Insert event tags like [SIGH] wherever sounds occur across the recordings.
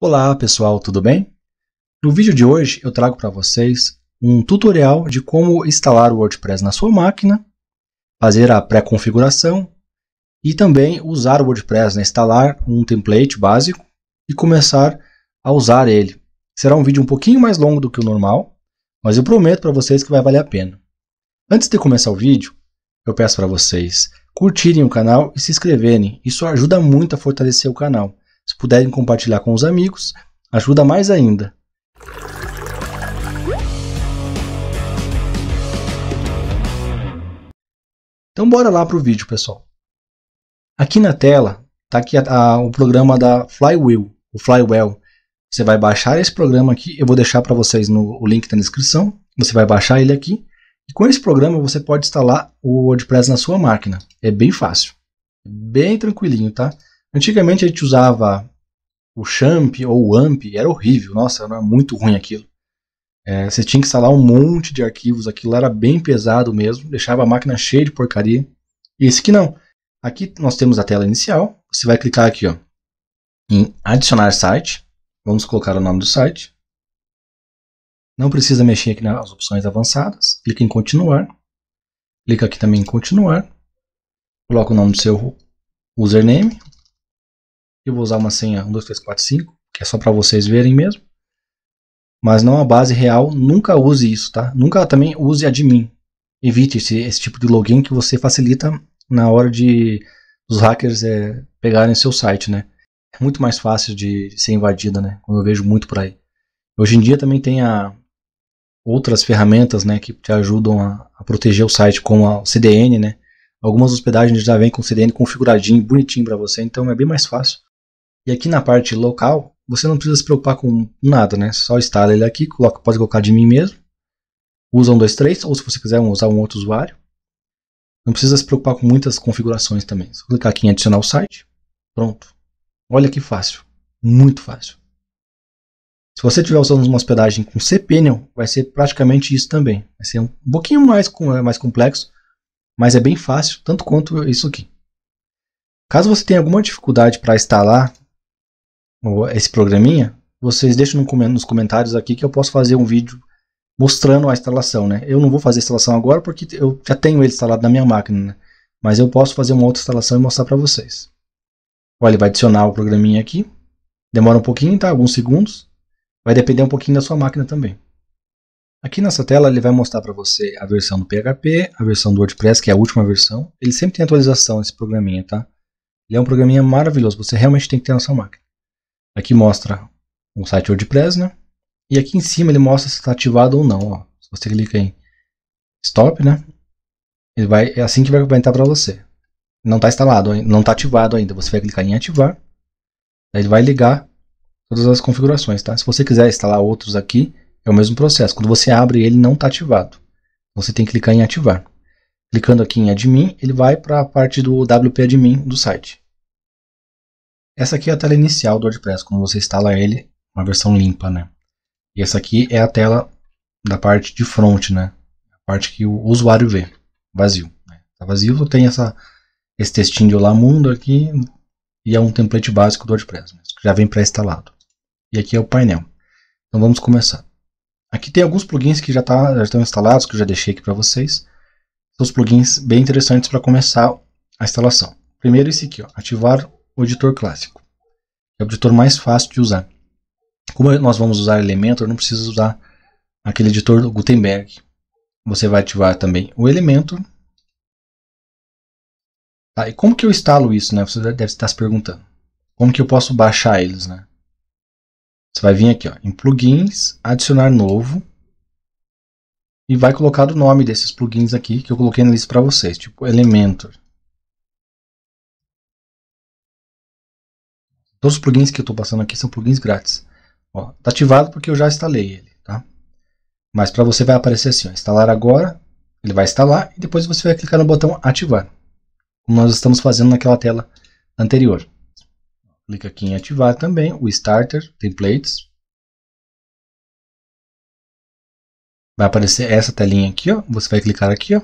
Olá pessoal, tudo bem? No vídeo de hoje eu trago para vocês um tutorial de como instalar o WordPress na sua máquina, fazer a pré-configuração e também usar o WordPress, né? instalar um template básico e começar a usar ele. Será um vídeo um pouquinho mais longo do que o normal, mas eu prometo para vocês que vai valer a pena. Antes de começar o vídeo, eu peço para vocês curtirem o canal e se inscreverem, isso ajuda muito a fortalecer o canal. Se puderem compartilhar com os amigos, ajuda mais ainda. Então bora lá para o vídeo, pessoal. Aqui na tela está aqui a, a, o programa da Flywheel, o Flywell. Você vai baixar esse programa aqui, eu vou deixar para vocês no, o link na descrição. Você vai baixar ele aqui. E com esse programa você pode instalar o WordPress na sua máquina. É bem fácil, bem tranquilinho, tá? Antigamente a gente usava o Champ ou o AMP, era horrível, nossa, era muito ruim aquilo. É, você tinha que instalar um monte de arquivos, aquilo era bem pesado mesmo, deixava a máquina cheia de porcaria. E esse aqui não. Aqui nós temos a tela inicial, você vai clicar aqui ó, em adicionar site, vamos colocar o nome do site. Não precisa mexer aqui nas opções avançadas, clica em continuar, clica aqui também em continuar, coloca o nome do seu username, eu vou usar uma senha 12345, que é só para vocês verem mesmo. Mas não a base real, nunca use isso, tá? Nunca também use admin. Evite esse, esse tipo de login que você facilita na hora de os hackers é, pegarem seu site, né? É muito mais fácil de, ser invadida, né? Como eu vejo muito por aí. Hoje em dia também tem a, outras ferramentas, né, que te ajudam a, a proteger o site, como a, o CDN, né? Algumas hospedagens já vêm com o CDN configuradinho, bonitinho para você, então é bem mais fácil. E aqui na parte local, você não precisa se preocupar com nada, né? Só instala ele aqui, coloca, pode colocar de mim mesmo. Usa um, dois, três, ou se você quiser usar um outro usuário. Não precisa se preocupar com muitas configurações também. Só clicar aqui em adicionar o site. Pronto. Olha que fácil. Muito fácil. Se você estiver usando uma hospedagem com cPanel, vai ser praticamente isso também. Vai ser um pouquinho mais, é, mais complexo, mas é bem fácil, tanto quanto isso aqui. Caso você tenha alguma dificuldade para instalar esse programinha, vocês deixam nos comentários aqui que eu posso fazer um vídeo mostrando a instalação, né? Eu não vou fazer a instalação agora porque eu já tenho ele instalado na minha máquina, né? Mas eu posso fazer uma outra instalação e mostrar para vocês. Olha, ele vai adicionar o programinha aqui. Demora um pouquinho, tá? Alguns segundos. Vai depender um pouquinho da sua máquina também. Aqui nessa tela ele vai mostrar para você a versão do PHP, a versão do WordPress, que é a última versão. Ele sempre tem atualização, esse programinha, tá? Ele é um programinha maravilhoso, você realmente tem que ter na sua máquina. Aqui mostra o site WordPress, né? E aqui em cima ele mostra se está ativado ou não. Ó. Se você clica em Stop, né? Ele vai, é assim que vai apresentar para você. Não está instalado, não está ativado ainda. Você vai clicar em Ativar. Aí ele vai ligar todas as configurações, tá? Se você quiser instalar outros aqui, é o mesmo processo. Quando você abre ele, não está ativado. Você tem que clicar em Ativar. Clicando aqui em Admin, ele vai para a parte do WP Admin do site. Essa aqui é a tela inicial do WordPress, quando você instala ele, uma versão limpa, né? E essa aqui é a tela da parte de front, né? A parte que o usuário vê, vazio. Né? Tá vazio, tem essa, esse textinho de Olá Mundo aqui, e é um template básico do WordPress, né? já vem pré-instalado. E aqui é o painel. Então vamos começar. Aqui tem alguns plugins que já, tá, já estão instalados, que eu já deixei aqui para vocês. São os plugins bem interessantes para começar a instalação. Primeiro esse aqui, ó, ativar o editor clássico. É o editor mais fácil de usar. Como nós vamos usar Elementor, não precisa usar aquele editor Gutenberg. Você vai ativar também o Elementor. Tá, e como que eu instalo isso, né? Você deve estar se perguntando. Como que eu posso baixar eles, né? Você vai vir aqui ó, em plugins, adicionar novo e vai colocar o nome desses plugins aqui que eu coloquei na lista para vocês, tipo Elementor. Todos os plugins que eu estou passando aqui são plugins grátis. Está ativado porque eu já instalei ele, tá? Mas para você vai aparecer assim, ó, instalar agora, ele vai instalar e depois você vai clicar no botão ativar, como nós estamos fazendo naquela tela anterior. Clica aqui em ativar também, o Starter Templates. Vai aparecer essa telinha aqui, ó. você vai clicar aqui, ó.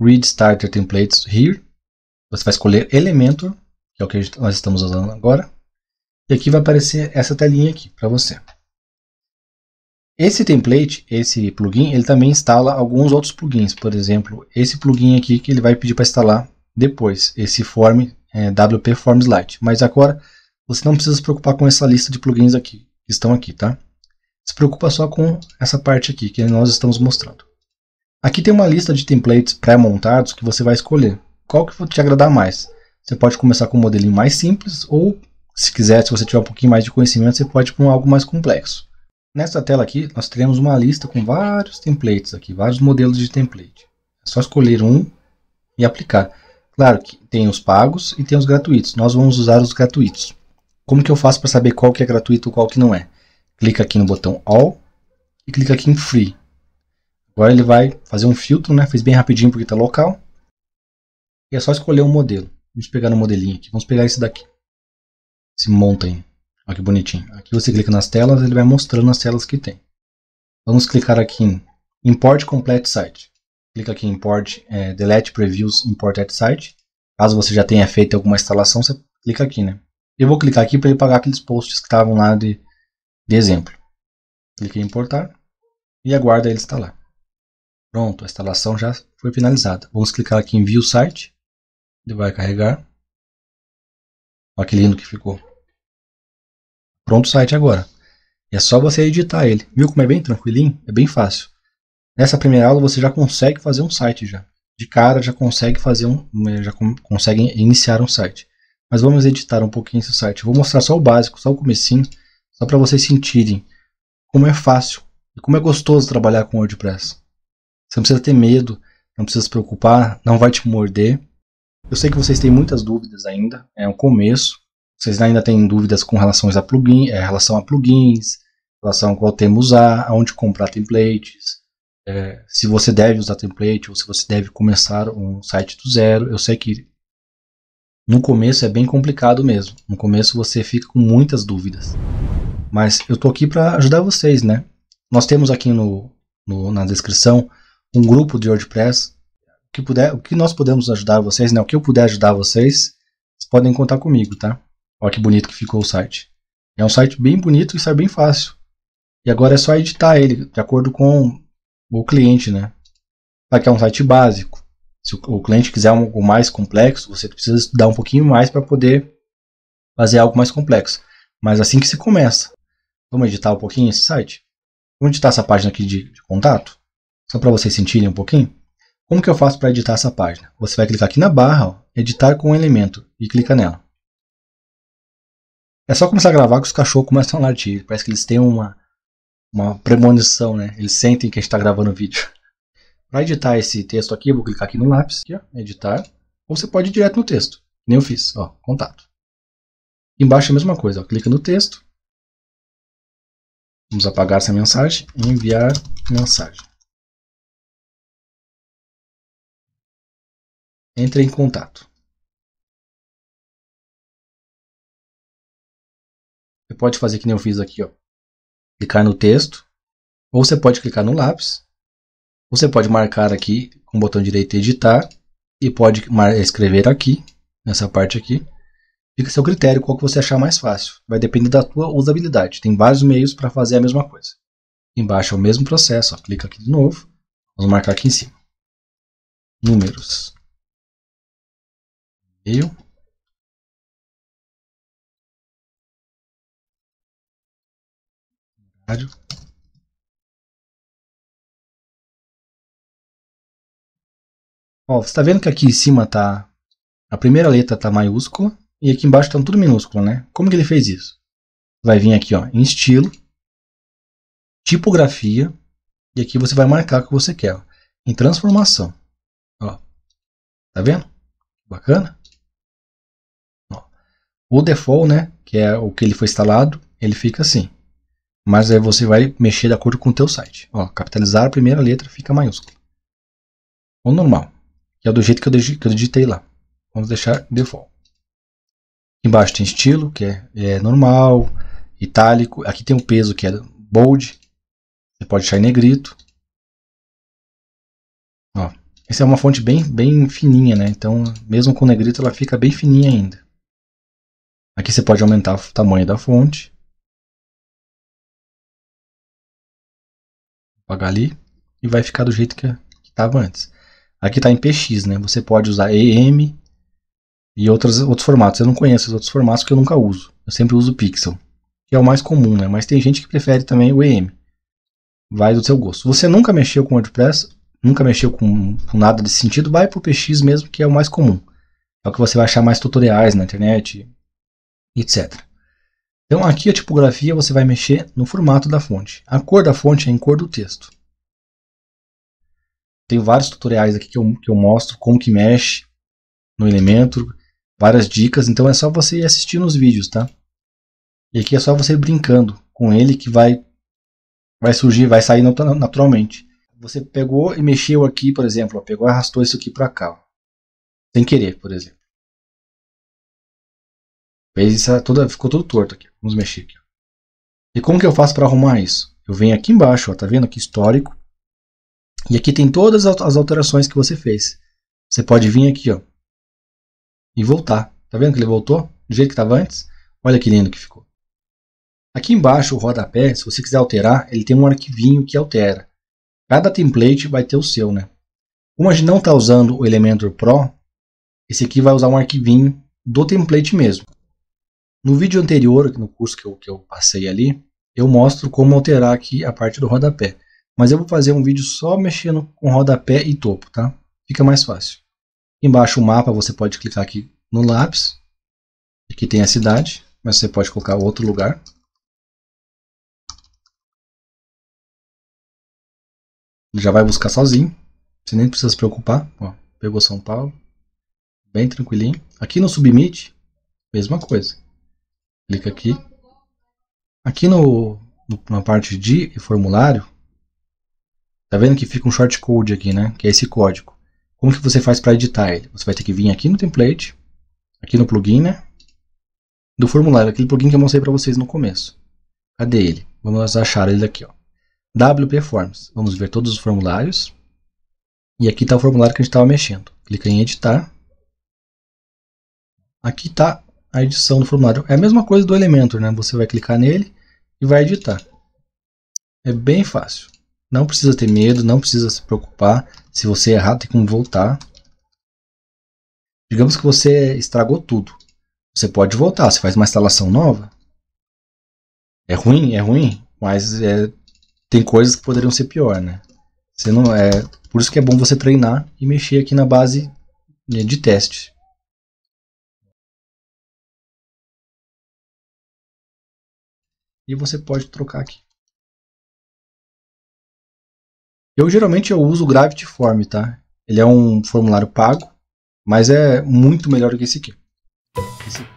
Read Starter Templates Here. Você vai escolher Elementor que é o que nós estamos usando agora. E aqui vai aparecer essa telinha aqui para você. Esse template, esse plugin, ele também instala alguns outros plugins. Por exemplo, esse plugin aqui que ele vai pedir para instalar depois, esse form é, WP Forms Lite. Mas agora você não precisa se preocupar com essa lista de plugins aqui, que estão aqui, tá? Se preocupa só com essa parte aqui que nós estamos mostrando. Aqui tem uma lista de templates pré-montados que você vai escolher. Qual que te agradar mais? Você pode começar com um modelinho mais simples ou, se quiser, se você tiver um pouquinho mais de conhecimento, você pode ir com algo mais complexo. Nessa tela aqui, nós teremos uma lista com vários templates aqui, vários modelos de template. É só escolher um e aplicar. Claro que tem os pagos e tem os gratuitos. Nós vamos usar os gratuitos. Como que eu faço para saber qual que é gratuito e qual que não é? Clica aqui no botão All e clica aqui em Free. Agora ele vai fazer um filtro, né? Fiz bem rapidinho porque está local. E é só escolher um modelo. Vamos pegar um modelinho aqui. Vamos pegar esse daqui. Esse mountain. Olha que bonitinho. Aqui você clica nas telas, ele vai mostrando as telas que tem. Vamos clicar aqui em Import Complete Site. Clica aqui em Import é, Delete Previews Imported Site. Caso você já tenha feito alguma instalação, você clica aqui, né? Eu vou clicar aqui para ele pagar aqueles posts que estavam lá de, de exemplo. Clique em importar e aguarda ele instalar. Pronto, a instalação já foi finalizada. Vamos clicar aqui em View Site. Ele vai carregar. Olha que lindo que ficou. Pronto o site agora. é só você editar ele. Viu como é bem tranquilinho? É bem fácil. Nessa primeira aula você já consegue fazer um site já. De cara já consegue fazer um, já consegue iniciar um site. Mas vamos editar um pouquinho esse site. Eu vou mostrar só o básico, só o comecinho, só para vocês sentirem como é fácil e como é gostoso trabalhar com WordPress. Você não precisa ter medo, não precisa se preocupar, não vai te morder. Eu sei que vocês têm muitas dúvidas ainda, é um começo. Vocês ainda têm dúvidas com relação a, plugin, é, relação a plugins, relação a qual tema usar, aonde comprar templates, é, se você deve usar template ou se você deve começar um site do zero. Eu sei que no começo é bem complicado mesmo. No começo você fica com muitas dúvidas. Mas eu tô aqui para ajudar vocês, né? Nós temos aqui no, no, na descrição um grupo de WordPress que puder, o que nós podemos ajudar vocês, né? O que eu puder ajudar vocês, vocês podem contar comigo, tá? Olha que bonito que ficou o site. É um site bem bonito e sai bem fácil. E agora é só editar ele de acordo com o cliente, né? Aqui é um site básico. Se o cliente quiser algo mais complexo, você precisa estudar um pouquinho mais para poder fazer algo mais complexo. Mas assim que se começa. Vamos editar um pouquinho esse site? Vamos editar essa página aqui de, de contato? Só para vocês sentirem um pouquinho. Como que eu faço para editar essa página? Você vai clicar aqui na barra, ó, editar com elemento, e clica nela. É só começar a gravar que os cachorros começam a latir. Parece que eles têm uma, uma premonição, né? Eles sentem que a gente está gravando o vídeo. [LAUGHS] para editar esse texto aqui, eu vou clicar aqui no lápis, aqui, ó, editar. Ou você pode ir direto no texto, nem eu fiz, ó, contato. Embaixo é a mesma coisa, ó, clica no texto. Vamos apagar essa mensagem e enviar mensagem. Entre em contato. Você pode fazer que nem eu fiz aqui, ó. Clicar no texto, ou você pode clicar no lápis, ou você pode marcar aqui com o botão direito editar e pode escrever aqui, nessa parte aqui. Fica a seu critério qual que você achar mais fácil. Vai depender da tua usabilidade. Tem vários meios para fazer a mesma coisa. Embaixo é o mesmo processo, ó. clica aqui de novo. Vamos marcar aqui em cima. Números e-mail horário Ó, você está vendo que aqui em cima tá a primeira letra tá maiúscula e aqui embaixo tá tudo minúsculo, né? Como que ele fez isso? Vai vir aqui, ó, em estilo, tipografia e aqui você vai marcar o que você quer, ó, em transformação. Ó. Tá vendo? Bacana? O default, né, que é o que ele foi instalado, ele fica assim. Mas aí você vai mexer de acordo com o teu site. Ó, capitalizar a primeira letra fica maiúsculo. O normal, que é do jeito que eu digitei lá. Vamos deixar default. Embaixo tem estilo, que é, é normal, itálico. Aqui tem o um peso, que é bold. Você pode deixar em negrito. Ó, essa é uma fonte bem, bem fininha, né? Então, mesmo com negrito, ela fica bem fininha ainda. Aqui você pode aumentar o tamanho da fonte. Apagar ali. E vai ficar do jeito que é, estava antes. Aqui está em PX, né? Você pode usar EM e outros, outros formatos. Eu não conheço os outros formatos que eu nunca uso. Eu sempre uso Pixel, que é o mais comum, né? Mas tem gente que prefere também o EM. Vai do seu gosto. Você nunca mexeu com WordPress, nunca mexeu com, com nada desse sentido, vai para o PX mesmo, que é o mais comum. É o que você vai achar mais tutoriais na internet, etc. Então aqui a tipografia você vai mexer no formato da fonte. A cor da fonte é em cor do texto. Tem vários tutoriais aqui que eu, que eu mostro como que mexe no elemento, várias dicas, então é só você assistir nos vídeos, tá? E aqui é só você brincando com ele que vai vai surgir, vai sair naturalmente. Você pegou e mexeu aqui, por exemplo, ó, pegou e arrastou isso aqui para cá, ó, sem querer, por exemplo. Fez isso é toda, ficou todo torto aqui. Vamos mexer aqui. E como que eu faço para arrumar isso? Eu venho aqui embaixo, ó, tá vendo aqui histórico. E aqui tem todas as alterações que você fez. Você pode vir aqui, ó, e voltar. Tá vendo que ele voltou do jeito que estava antes? Olha que lindo que ficou. Aqui embaixo, o rodapé, se você quiser alterar, ele tem um arquivinho que altera. Cada template vai ter o seu, né? Como a gente não está usando o Elementor Pro, esse aqui vai usar um arquivinho do template mesmo. No vídeo anterior, no curso que eu, que eu passei ali, eu mostro como alterar aqui a parte do rodapé. Mas eu vou fazer um vídeo só mexendo com rodapé e topo, tá? Fica mais fácil. Embaixo o mapa, você pode clicar aqui no lápis. Aqui tem a cidade, mas você pode colocar outro lugar. Ele já vai buscar sozinho. Você nem precisa se preocupar. Ó, pegou São Paulo. Bem tranquilinho. Aqui no Submit, mesma coisa clica aqui. Aqui no, no, na parte de formulário, tá vendo que fica um shortcode aqui, né? Que é esse código. Como que você faz para editar ele? Você vai ter que vir aqui no template, aqui no plugin, né? Do formulário, aquele plugin que eu mostrei para vocês no começo. Cadê ele? Vamos achar ele aqui, ó. WP Forms. Vamos ver todos os formulários. E aqui está o formulário que a gente estava mexendo. Clica em editar. Aqui está a edição do formulário. É a mesma coisa do Elementor, né? Você vai clicar nele e vai editar. É bem fácil. Não precisa ter medo, não precisa se preocupar. Se você errar, tem como voltar. Digamos que você estragou tudo. Você pode voltar, você faz uma instalação nova. É ruim, é ruim, mas é, tem coisas que poderiam ser pior, né? Você não é, por isso que é bom você treinar e mexer aqui na base né, de teste. e você pode trocar aqui. Eu geralmente eu uso o Gravity Form, tá? Ele é um formulário pago, mas é muito melhor que esse aqui. Esse aqui.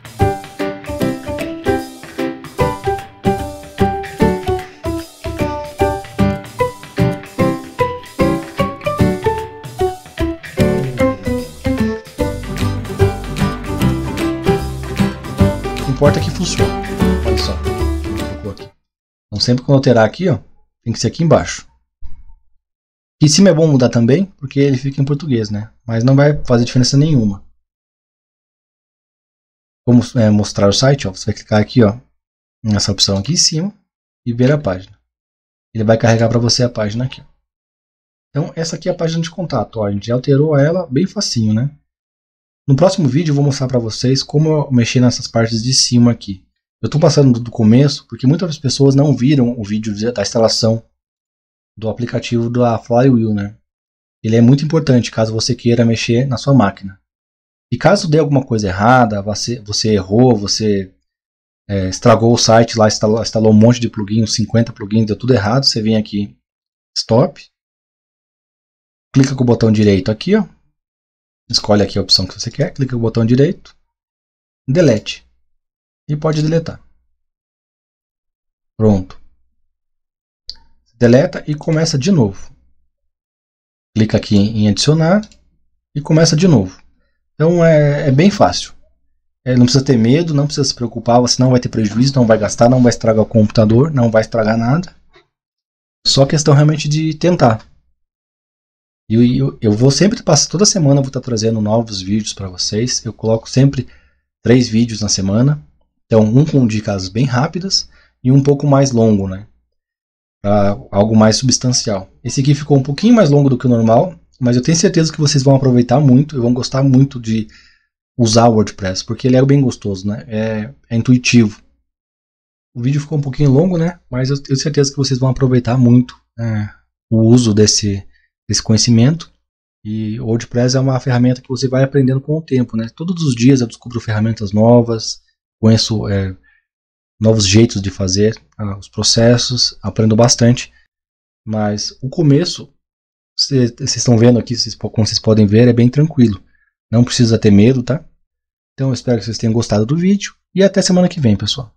importa que funcione. Olha só. Então sempre que eu alterar aqui, ó, tem que ser aqui embaixo. Aqui em cima é bom mudar também, porque ele fica em português, né? Mas não vai fazer diferença nenhuma. Como é, mostrar o site, ó, você vai clicar aqui, ó, nessa opção aqui em cima e ver a página. Ele vai carregar para você a página aqui. Então essa aqui é a página de contato, ó, a gente alterou ela bem facinho, né? No próximo vídeo eu vou mostrar para vocês como eu mexer nessas partes de cima aqui. Eu estou passando do começo porque muitas pessoas não viram o vídeo da instalação do aplicativo da Flywheel, né? Ele é muito importante caso você queira mexer na sua máquina. E caso dê alguma coisa errada, você, você errou, você é, estragou o site lá, instalou, instalou um monte de plugins, 50 plugins, deu tudo errado, você vem aqui, Stop, clica com o botão direito aqui, ó, escolhe aqui a opção que você quer, clica com o botão direito, Delete e pode deletar. Pronto. Deleta e começa de novo. Clica aqui em adicionar e começa de novo. Então é, é bem fácil. É, não precisa ter medo, não precisa se preocupar, você não vai ter prejuízo, não vai gastar, não vai estragar o computador, não vai estragar nada. Só questão realmente de tentar. E eu, eu, eu, vou sempre passar, toda semana eu vou estar trazendo novos vídeos para vocês. Eu coloco sempre três vídeos na semana. Então, um com dicas bem rápidas e um pouco mais longo, né? algo mais substancial. Esse aqui ficou um pouquinho mais longo do que o normal, mas eu tenho certeza que vocês vão aproveitar muito e vão gostar muito de usar o WordPress, porque ele é bem gostoso, né? É, é intuitivo. O vídeo ficou um pouquinho longo, né? Mas eu tenho certeza que vocês vão aproveitar muito né? o uso desse, desse conhecimento. E o WordPress é uma ferramenta que você vai aprendendo com o tempo, né? Todos os dias eu descubro ferramentas novas, conheço é, novos jeitos de fazer ah, os processos, aprendo bastante. Mas o começo, vocês estão vendo aqui, cês, como vocês podem ver, é bem tranquilo. Não precisa ter medo, tá? Então eu espero que vocês tenham gostado do vídeo e até semana que vem, pessoal.